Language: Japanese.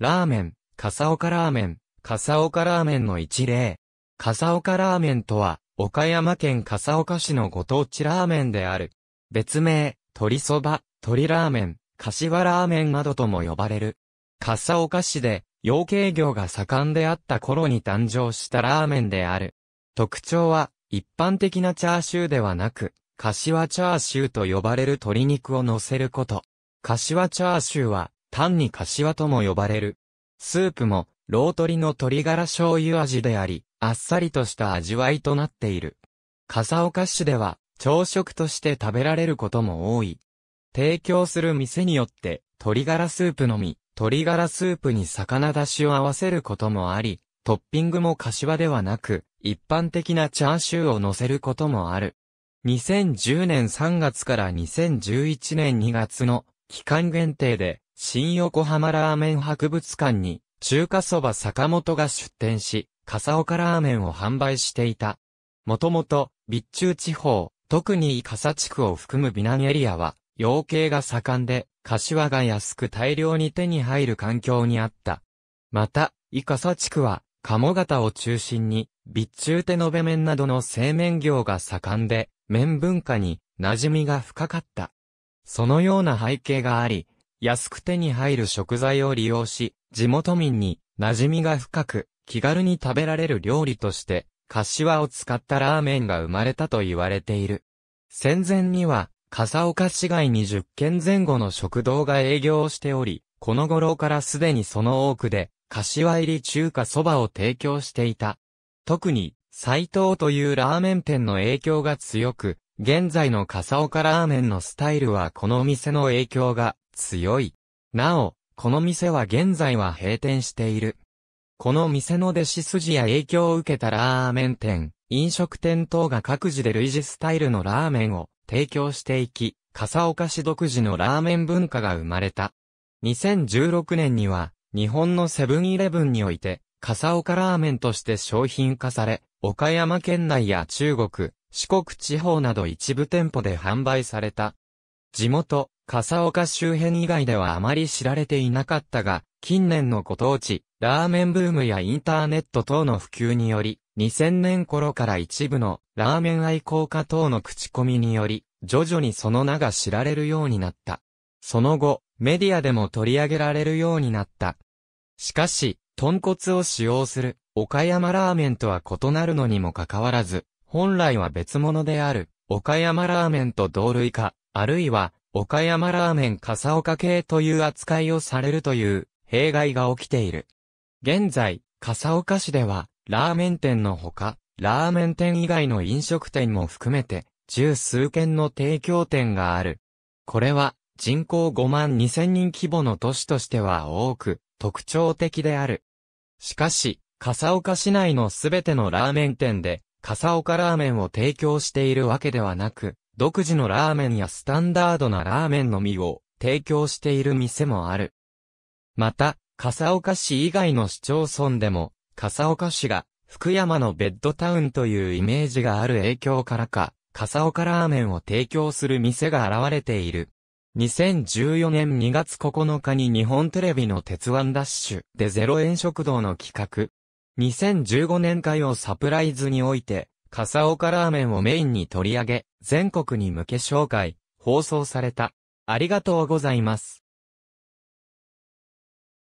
ラーメン、笠岡ラーメン、笠岡ラーメンの一例。笠岡ラーメンとは、岡山県笠岡市のご当地ラーメンである。別名、鶏そば、鶏ラーメン、柏ラーメンなどとも呼ばれる。笠岡市で、養鶏業が盛んであった頃に誕生したラーメンである。特徴は、一般的なチャーシューではなく、柏チャーシューと呼ばれる鶏肉を乗せること。柏チャーシューは、単に柏とも呼ばれる。スープも、ロートリの鶏ガラ醤油味であり、あっさりとした味わいとなっている。笠岡市では、朝食として食べられることも多い。提供する店によって、鶏ガラスープのみ、鶏ガラスープに魚だしを合わせることもあり、トッピングも柏ではなく、一般的なチャーシューを乗せることもある。2010年3月から2011年2月の期間限定で、新横浜ラーメン博物館に、中華そば坂本が出店し、笠岡ラーメンを販売していた。もともと、備中地方、特に笠地区を含む美南エリアは、養鶏が盛んで、柏が安く大量に手に入る環境にあった。また、伊笠地区は、鴨型を中心に、備中手延べ麺などの製麺業が盛んで、麺文化に馴染みが深かった。そのような背景があり、安く手に入る食材を利用し、地元民に馴染みが深く、気軽に食べられる料理として、柏を使ったラーメンが生まれたと言われている。戦前には、笠岡市街に10軒前後の食堂が営業しており、この頃からすでにその多くで、柏入り中華そばを提供していた。特に、斎藤というラーメン店の影響が強く、現在の笠岡ラーメンのスタイルはこの店の影響が強い。なお、この店は現在は閉店している。この店の弟子筋や影響を受けたラーメン店、飲食店等が各自で類似スタイルのラーメンを提供していき、笠岡市独自のラーメン文化が生まれた。2016年には、日本のセブンイレブンにおいて、笠岡ラーメンとして商品化され、岡山県内や中国、四国地方など一部店舗で販売された。地元、笠岡周辺以外ではあまり知られていなかったが、近年のご当地、ラーメンブームやインターネット等の普及により、2000年頃から一部のラーメン愛好家等の口コミにより、徐々にその名が知られるようになった。その後、メディアでも取り上げられるようになった。しかし、豚骨を使用する岡山ラーメンとは異なるのにもかかわらず、本来は別物である岡山ラーメンと同類化、あるいは、岡山ラーメン笠岡系という扱いをされるという、弊害が起きている。現在、笠岡市では、ラーメン店のほか、ラーメン店以外の飲食店も含めて、十数件の提供店がある。これは、人口5万2000人規模の都市としては多く、特徴的である。しかし、笠岡市内のすべてのラーメン店で、笠岡ラーメンを提供しているわけではなく、独自のラーメンやスタンダードなラーメンのみを提供している店もある。また、笠岡市以外の市町村でも、笠岡市が福山のベッドタウンというイメージがある影響からか、笠岡ラーメンを提供する店が現れている。2014年2月9日に日本テレビの鉄腕ダッシュで0円食堂の企画。2015年会をサプライズにおいて、笠岡ラーメンをメインに取り上げ、全国に向け紹介、放送された。ありがとうございます。